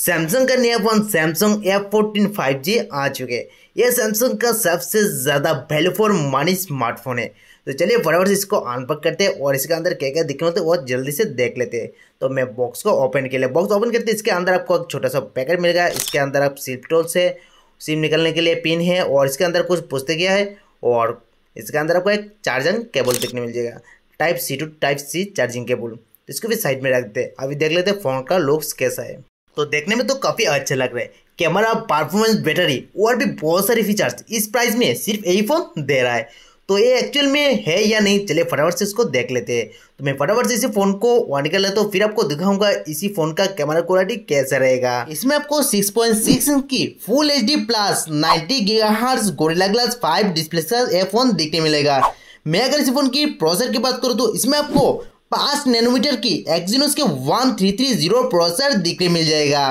Samsung का नया phone Samsung F fourteen five G आ चुके हैं यह सैमसंग का सबसे ज़्यादा वैल्यू फॉर मनी स्मार्टफोन है तो चलिए फटाफट से इसको अनपक करते हैं और इसके अंदर क्या क्या दिखे होते बहुत जल्दी से देख लेते हैं तो मैं बॉक्स को ओपन के लिए बॉक्स ओपन करते इसके अंदर आपको एक छोटा सा पैकेट मिलेगा इसके अंदर आप सिम टोल्स है सिम निकलने के लिए पिन है और इसके अंदर कुछ पुस्तक है और इसके अंदर आपको एक चार्जिंग केबल देखने मिल जाएगा type C to type C charging cable इसको भी साइड में रख देते हैं अभी देख लेते हैं फ़ोन का लुक्स कैसा है तो देखने में तो काफ़ी अच्छे लग रहे हैं कैमरा परफॉर्मेंस बैटरी और भी बहुत सारे फीचर्स इस प्राइस में सिर्फ यही फ़ोन दे रहा है तो ये एक्चुअल में है या नहीं चले फटाफट से इसको देख लेते हैं तो मैं फटाफट से इसी फ़ोन को ऑन कर लेता हूँ फिर आपको दिखाऊंगा इसी फ़ोन का कैमरा क्वालिटी कैसा रहेगा इसमें आपको 6.6 इंच की full H D plus ninety gigahertz gorilla glass 5 display का यह फ़ोन देखने मिलेगा मैं अगर इसी फ़ोन की प्रोसेसर की बात करूँ तो इसमें आपको पांच नैनोमीटर की एक्जीनोस के one three three zero processor देखने मिल जाएगा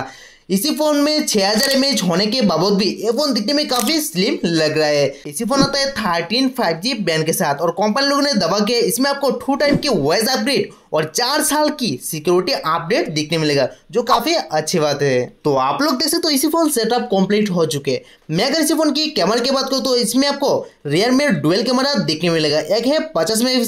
इसी फोन में 6000 हजार होने के बावजूद भी ये फोन दिखने में काफी स्लिम लग रहा है इसी फोन आता है 13 5G बैंड के साथ और कंपनी लोगों ने दबा के इसमें आपको टू टाइम की वॉइस अपडेट और चार साल की सिक्योरिटी अपडेट दिखने मिलेगा जो काफी अच्छी बात है तो आप लोग देख सकते हो इसी फोन सेटअप कंप्लीट हो चुके मैं अगर इसी फोन की कैमरा की बात करूँ तो इसमें आपको रियलमी में डुअल कैमरा दिखने मिलेगा एक है पचास मेगा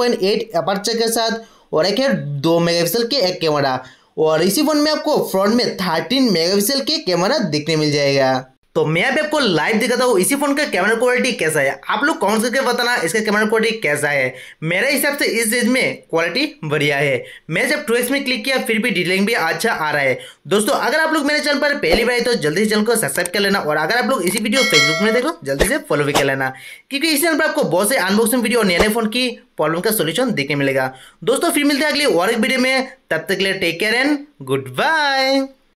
पिक्सल के साथ और एक है दो मेगा के एक कैमरा और इसी फ़ोन में आपको फ्रंट में थर्टीन मेगापिक्सल के कैमरा देखने मिल जाएगा तो मैं अभी आपको लाइव दिखाता हूँ इसी फोन का कैमरा क्वालिटी कैसा है आप लोग कौन करके बताना इसका कैमरा क्वालिटी कैसा है मेरे हिसाब से इस रेंज में क्वालिटी बढ़िया है मैं जब टू में क्लिक किया फिर भी डिटेलिंग भी अच्छा आ रहा है दोस्तों अगर आप लोग मेरे चैनल पर पहली बार तो जल्दी से चैनल को सब्सक्राइब कर लेना और अगर आप लोग इसी वीडियो फेसबुक में देखो जल्दी से फॉलो भी कर लेना क्योंकि इस चैनल पर आपको बहुत से अनबॉक्सिंग वीडियो और नए नए फोन की प्रॉब्लम का सोल्यूशन देखने मिलेगा दोस्तों फिर मिलते हैं अगले और एक वीडियो में तब तक के लिए take care and good bye